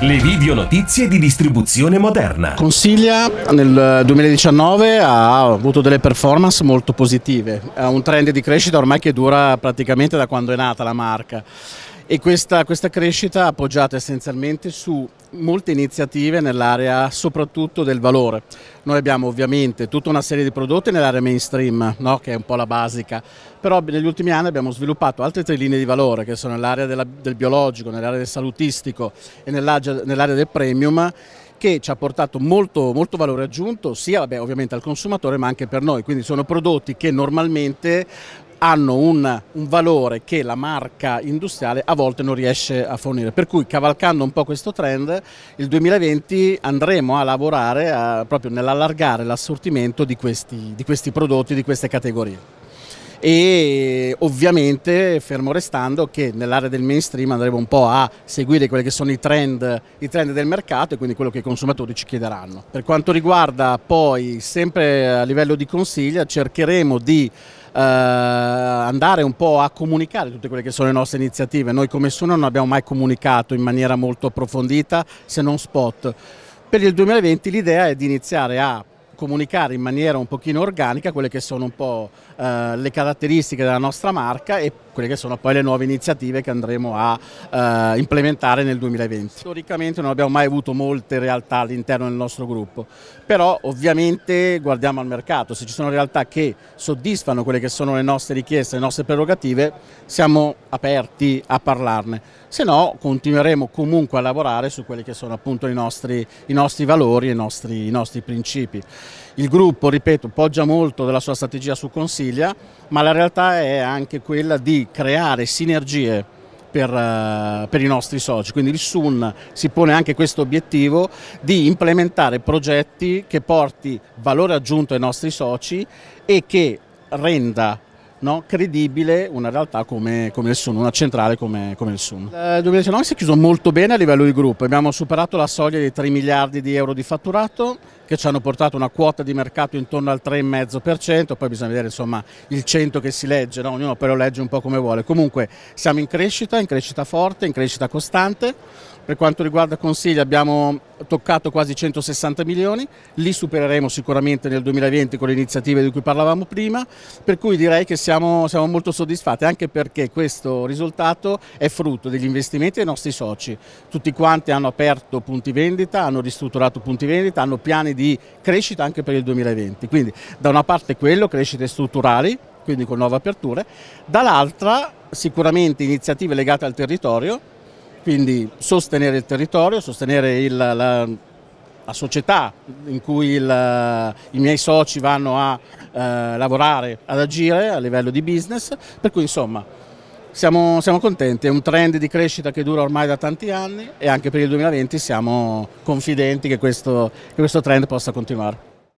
Le video notizie di distribuzione moderna. Consiglia nel 2019 eh, ha avuto delle performance molto positive, ha un trend di crescita ormai che dura praticamente da quando è nata la marca e questa, questa crescita appoggiata essenzialmente su molte iniziative nell'area soprattutto del valore. Noi abbiamo ovviamente tutta una serie di prodotti nell'area mainstream, no? che è un po' la basica, però negli ultimi anni abbiamo sviluppato altre tre linee di valore che sono nell'area del biologico, nell'area del salutistico e nell'area nell del premium che ci ha portato molto, molto valore aggiunto sia vabbè, ovviamente al consumatore ma anche per noi, quindi sono prodotti che normalmente hanno un, un, valore che la marca industriale a volte non riesce a fornire. Per cui cavalcando un po' questo trend, il 2020 andremo a lavorare a, proprio nell'allargare l'assortimento di questi, di questi prodotti, di queste categorie e ovviamente fermo restando che nell'area del mainstream andremo un po' a seguire quelli che sono i trend, i trend del mercato e quindi quello che i consumatori ci chiederanno. Per quanto riguarda poi sempre a livello di consiglia cercheremo di Uh, andare un po' a comunicare tutte quelle che sono le nostre iniziative. Noi come Suno non abbiamo mai comunicato in maniera molto approfondita se non spot. Per il 2020 l'idea è di iniziare a comunicare in maniera un pochino organica quelle che sono un po' eh, le caratteristiche della nostra marca e quelle che sono poi le nuove iniziative che andremo a eh, implementare nel 2020. Storicamente non abbiamo mai avuto molte realtà all'interno del nostro gruppo, però ovviamente guardiamo al mercato, se ci sono realtà che soddisfano quelle che sono le nostre richieste, le nostre prerogative, siamo aperti a parlarne, se no continueremo comunque a lavorare su quelli che sono appunto i nostri, i nostri valori, i nostri, i nostri principi. Il gruppo, ripeto, poggia molto della sua strategia su Consiglia, ma la realtà è anche quella di creare sinergie per, eh, per, i nostri soci. Quindi il SUN si pone anche questo obiettivo di implementare progetti che porti valore aggiunto ai nostri soci e che renda no, credibile una realtà come, come, il SUN, una centrale come, come il SUN. Il 2019 si è chiuso molto bene a livello di gruppo, abbiamo superato la soglia dei 3 miliardi di euro di fatturato che ci hanno portato una quota di mercato intorno al 3,5%, poi bisogna vedere insomma, il 100 che si legge, no? ognuno però legge un po' come vuole. Comunque siamo in crescita, in crescita forte, in crescita costante. Per quanto riguarda consigli abbiamo toccato quasi 160 milioni, li supereremo sicuramente nel 2020 con le iniziative di cui parlavamo prima, per cui direi che siamo, siamo molto soddisfatti anche perché questo risultato è frutto degli investimenti dei nostri soci. Tutti quanti hanno aperto punti vendita, hanno ristrutturato punti vendita, hanno piani di di crescita anche per il 2020. Quindi da una parte quello, crescite strutturali, quindi con nuove aperture, dall'altra sicuramente iniziative legate al territorio, quindi sostenere il territorio, sostenere il, la, la società in cui il, i miei soci vanno a eh, lavorare, ad agire a livello di business, per cui insomma siamo, siamo, contenti, è un trend di crescita che dura ormai da tanti anni e anche per il 2020 siamo confidenti che questo, che questo trend possa continuare.